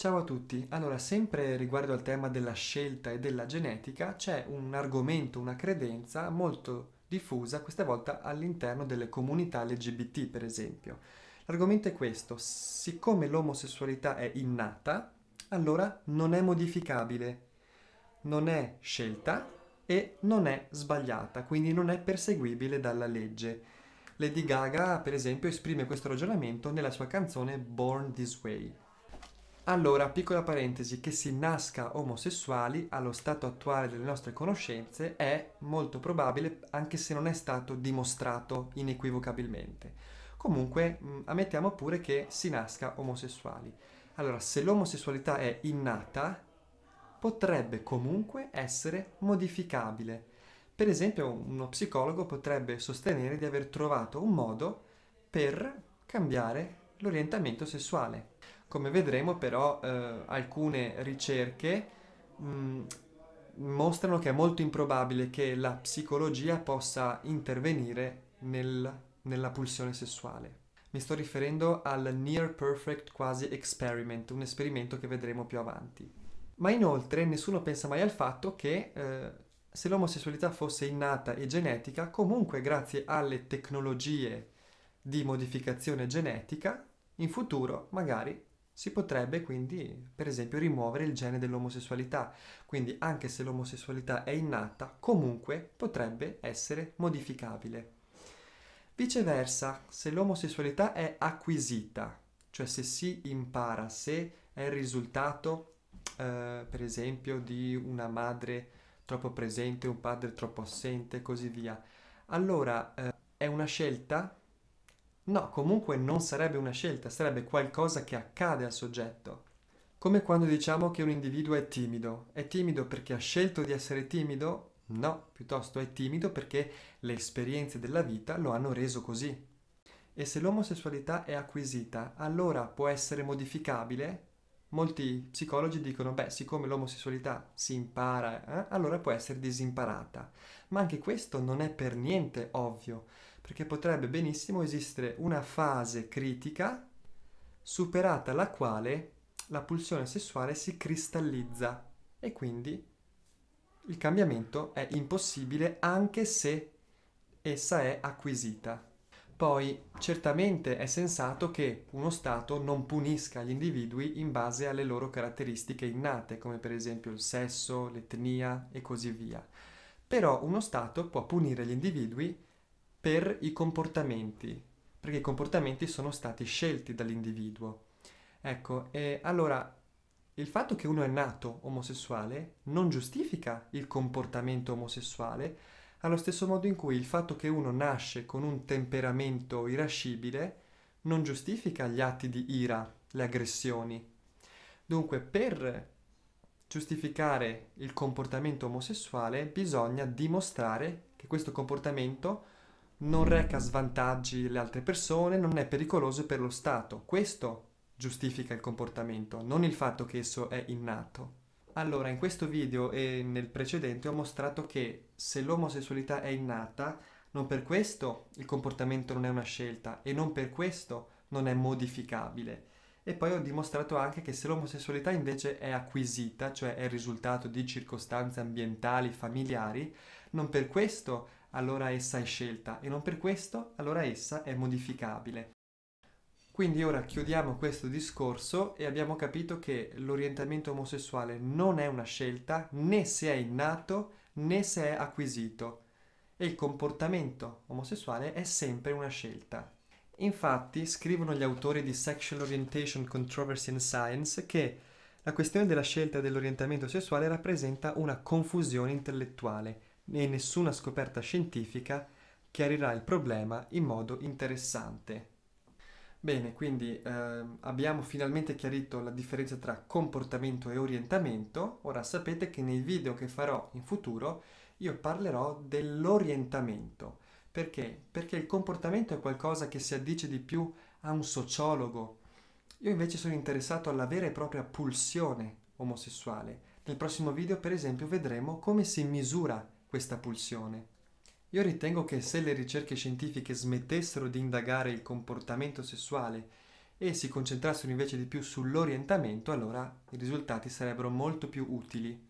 Ciao a tutti, allora sempre riguardo al tema della scelta e della genetica c'è un argomento, una credenza molto diffusa questa volta all'interno delle comunità LGBT per esempio. L'argomento è questo, siccome l'omosessualità è innata, allora non è modificabile, non è scelta e non è sbagliata, quindi non è perseguibile dalla legge. Lady Gaga per esempio esprime questo ragionamento nella sua canzone Born This Way. Allora, piccola parentesi, che si nasca omosessuali allo stato attuale delle nostre conoscenze è molto probabile anche se non è stato dimostrato inequivocabilmente. Comunque, mm, ammettiamo pure che si nasca omosessuali. Allora, se l'omosessualità è innata, potrebbe comunque essere modificabile. Per esempio, uno psicologo potrebbe sostenere di aver trovato un modo per cambiare l'orientamento sessuale come vedremo però eh, alcune ricerche mh, mm, mostrano che è molto improbabile che la psicologia possa intervenire nel, nella pulsione sessuale. Mi sto riferendo al Near Perfect Quasi Experiment, un esperimento che vedremo più avanti. Ma inoltre nessuno pensa mai al fatto che eh, se l'omosessualità fosse innata e genetica, comunque grazie alle tecnologie di modificazione genetica, in futuro magari si potrebbe quindi, per esempio, rimuovere il gene dell'omosessualità, quindi anche se l'omosessualità è innata, comunque potrebbe essere modificabile. Viceversa, se l'omosessualità è acquisita, cioè se si impara, se è il risultato, eh, per esempio, di una madre troppo presente, un padre troppo assente e così via, allora eh, è una scelta No, comunque non sarebbe una scelta, sarebbe qualcosa che accade al soggetto. Come quando diciamo che un individuo è timido. È timido perché ha scelto di essere timido? No, piuttosto è timido perché le esperienze della vita lo hanno reso così. E se l'omosessualità è acquisita, allora può essere modificabile? Molti psicologi dicono, beh, siccome l'omosessualità si impara, eh, allora può essere disimparata. Ma anche questo non è per niente ovvio, perché potrebbe benissimo esistere una fase critica superata la quale la pulsione sessuale si cristallizza e quindi il cambiamento è impossibile anche se essa è acquisita. Poi certamente è sensato che uno Stato non punisca gli individui in base alle loro caratteristiche innate, come per esempio il sesso, l'etnia e così via. Però uno Stato può punire gli individui per i comportamenti, perché i comportamenti sono stati scelti dall'individuo. Ecco, e allora il fatto che uno è nato omosessuale non giustifica il comportamento omosessuale, allo stesso modo in cui il fatto che uno nasce con un temperamento irascibile non giustifica gli atti di ira, le aggressioni. Dunque, per giustificare il comportamento omosessuale bisogna dimostrare che questo comportamento non reca svantaggi alle altre persone, non è pericoloso per lo Stato. Questo giustifica il comportamento, non il fatto che esso è innato. Allora, in questo video e nel precedente ho mostrato che se l'omosessualità è innata, non per questo il comportamento non è una scelta e non per questo non è modificabile. E poi ho dimostrato anche che se l'omosessualità invece è acquisita, cioè è il risultato di circostanze ambientali, familiari, non per questo allora essa è scelta e non per questo, allora essa è modificabile. Quindi ora chiudiamo questo discorso e abbiamo capito che l'orientamento omosessuale non è una scelta né se è innato né se è acquisito e il comportamento omosessuale è sempre una scelta. Infatti scrivono gli autori di Sexual Orientation Controversy and Science che la questione della scelta dell'orientamento sessuale rappresenta una confusione intellettuale né nessuna scoperta scientifica chiarirà il problema in modo interessante. Bene, quindi eh, abbiamo finalmente chiarito la differenza tra comportamento e orientamento. Ora sapete che nei video che farò in futuro io parlerò dell'orientamento. Perché? Perché il comportamento è qualcosa che si addice di più a un sociologo. Io invece sono interessato alla vera e propria pulsione omosessuale. Nel prossimo video, per esempio, vedremo come si misura questa pulsione. Io ritengo che se le ricerche scientifiche smettessero di indagare il comportamento sessuale e si concentrassero invece di più sull'orientamento, allora i risultati sarebbero molto più utili.